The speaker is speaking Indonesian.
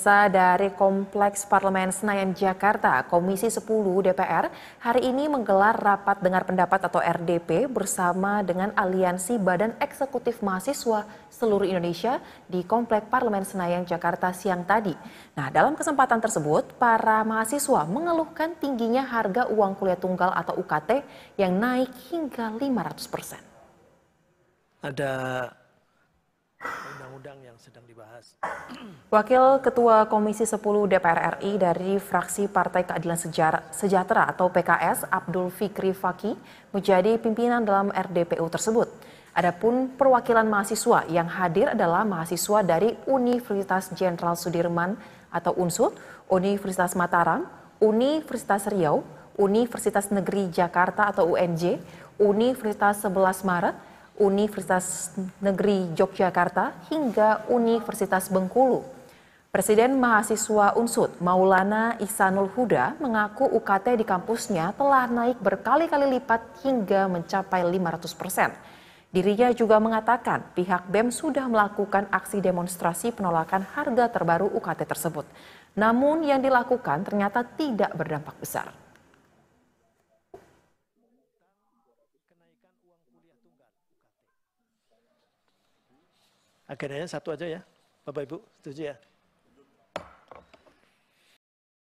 Pemirsa dari Kompleks Parlemen Senayan Jakarta, Komisi 10 DPR hari ini menggelar rapat dengar pendapat atau RDP bersama dengan Aliansi Badan Eksekutif Mahasiswa seluruh Indonesia di Kompleks Parlemen Senayan Jakarta siang tadi. Nah, dalam kesempatan tersebut, para mahasiswa mengeluhkan tingginya harga uang kuliah tunggal atau UKT yang naik hingga 500 persen. Ada undang-undang yang sedang dibahas. Wakil Ketua Komisi 10 DPR RI dari fraksi Partai Keadilan Sejahtera atau PKS Abdul Fikri Faki menjadi pimpinan dalam RDPU tersebut. Adapun perwakilan mahasiswa yang hadir adalah mahasiswa dari Universitas Jenderal Sudirman atau UNSUD, Universitas Mataram, Universitas Riau, Universitas Negeri Jakarta atau UNJ, Universitas 11 Maret, Universitas Negeri Yogyakarta hingga Universitas Bengkulu. Presiden Mahasiswa Unsut Maulana Isanul Huda mengaku UKT di kampusnya telah naik berkali-kali lipat hingga mencapai 500 persen. Dirinya juga mengatakan pihak BEM sudah melakukan aksi demonstrasi penolakan harga terbaru UKT tersebut. Namun yang dilakukan ternyata tidak berdampak besar. Agendanya satu aja ya. Bapak Ibu setuju ya?